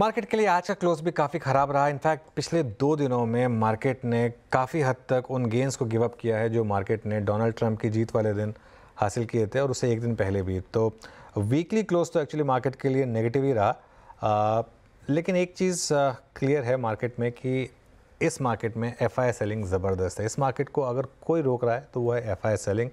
market के लिए आज का क्लोज भी काफ़ी ख़राब रहा इनफैक्ट पिछले दो दिनों में मार्केट ने काफ़ी हद तक उन गेंस को गिवअप किया है जो मार्केट ने डोनाल्ड ट्रंप की जीत वाले दिन हासिल किए थे और उससे एक दिन पहले भी तो वीकली क्लोज तो एक्चुअली मार्केट के लिए नेगेटिव ही रहा आ, लेकिन एक चीज़ क्लियर है मार्केट में कि इस मार्केट में एफ सेलिंग ज़बरदस्त है इस मार्केट को अगर कोई रोक रहा है तो वह है एफ सेलिंग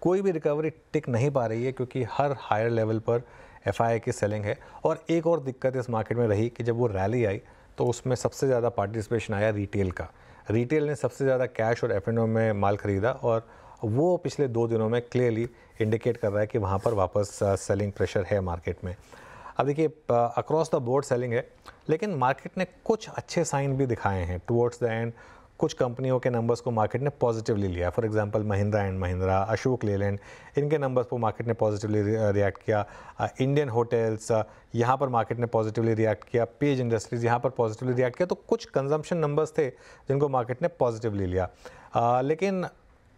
कोई भी रिकवरी टिक नहीं पा रही है क्योंकि हर हायर लेवल पर एफ की सेलिंग है और एक और दिक्कत इस मार्केट में रही कि जब वो रैली आई तो उसमें सबसे ज़्यादा पार्टिसिपेशन आया रिटेल का रिटेल ने सबसे ज़्यादा कैश और एफ में माल खरीदा और वो पिछले दो दिनों में क्लियरली इंडिकेट कर रहा है कि वहाँ पर वापस सेलिंग प्रेशर है मार्केट में अब देखिए अक्रॉस द बोर्ड सेलिंग है लेकिन मार्केट ने कुछ अच्छे साइन भी दिखाए हैं टुवर्ड्स द एंड कुछ कंपनियों के नंबर्स को मार्केट ने पॉजिटिवली लिया for example Mahindra and Mahindra Ashok Leyland इनके नंबर्स को मार्केट ने पॉजिटिवली रिएक्ट uh, किया इंडियन uh, होटल्स uh, यहाँ पर मार्केट ने पॉजिटिवली रिएक्ट किया पेज इंडस्ट्रीज़ यहाँ पर पॉजिटिवली रिएक्ट किया तो कुछ कंजम्पशन नंबर्स थे जिनको मार्केट ने पॉजिटिवली लिया आ, लेकिन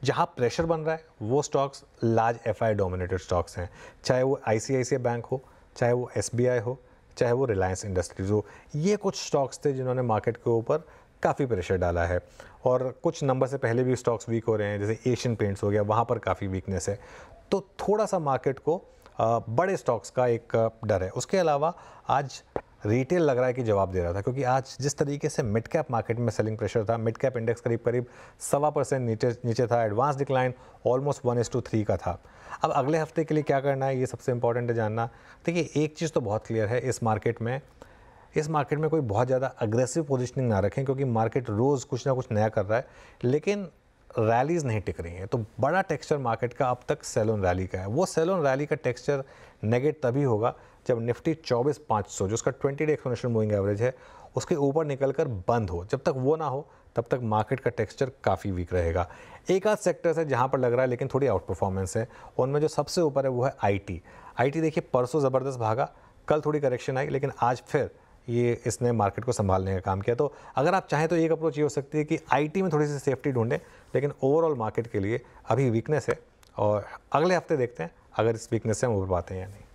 जहाँ प्रेशर बन रहा है वो stocks large F I dominated stocks हैं चाहे वो आई बैंक हो चाहे वो एस हो चाहे वो रिलायंस इंडस्ट्रीज हो ये कुछ स्टॉक्स थे जिन्होंने मार्केट के ऊपर काफ़ी प्रेशर डाला है और कुछ नंबर से पहले भी स्टॉक्स वीक हो रहे हैं जैसे एशियन पेंट्स हो गया वहाँ पर काफ़ी वीकनेस है तो थोड़ा सा मार्केट को बड़े स्टॉक्स का एक डर है उसके अलावा आज रिटेल लग रहा है कि जवाब दे रहा था क्योंकि आज जिस तरीके से मिड कैप मार्केट में सेलिंग प्रेशर था मिड कैप इंडेक्स करीब करीब सवा परसेंट नीचे नीचे था advance decline almost one is to three का था अब अगले हफ्ते के लिए क्या करना है ये सबसे इंपॉर्टेंट है जानना देखिए एक चीज़ तो बहुत क्लियर है इस मार्केट में इस मार्केट में कोई बहुत ज़्यादा अग्रेसिव पोजिशनिंग ना रखें क्योंकि मार्केट रोज़ कुछ ना कुछ नया कर रहा है लेकिन रैलीज़ नहीं टिक रही हैं तो बड़ा टेक्सचर मार्केट का अब तक सेलोन रैली का है वो सेलोन रैली का टेक्सचर नेगेट तभी होगा जब निफ्टी चौबीस पाँच सौ जो उसका twenty day exponential moving average है उसके ऊपर निकल कर बंद हो जब तक वो ना हो तब तक मार्केट का टेक्सचर काफ़ी वीक रहेगा एक आध सेक्टर्स है जहाँ पर लग रहा है लेकिन थोड़ी आउट परफॉर्मेंस है उनमें जो सबसे ऊपर है वो है आईटी आईटी देखिए परसों ज़बरदस्त भागा कल थोड़ी करेक्शन आई लेकिन आज फिर ये इसने मार्केट को संभालने का काम किया तो अगर आप चाहें तो एक अप्रोच ये हो सकती है कि आईटी में थोड़ी सी सेफ्टी ढूंढें लेकिन ओवरऑल मार्केट के लिए अभी वीकनेस है और अगले हफ्ते देखते हैं अगर इस वीकनेस से हम उभर पाते हैं या नहीं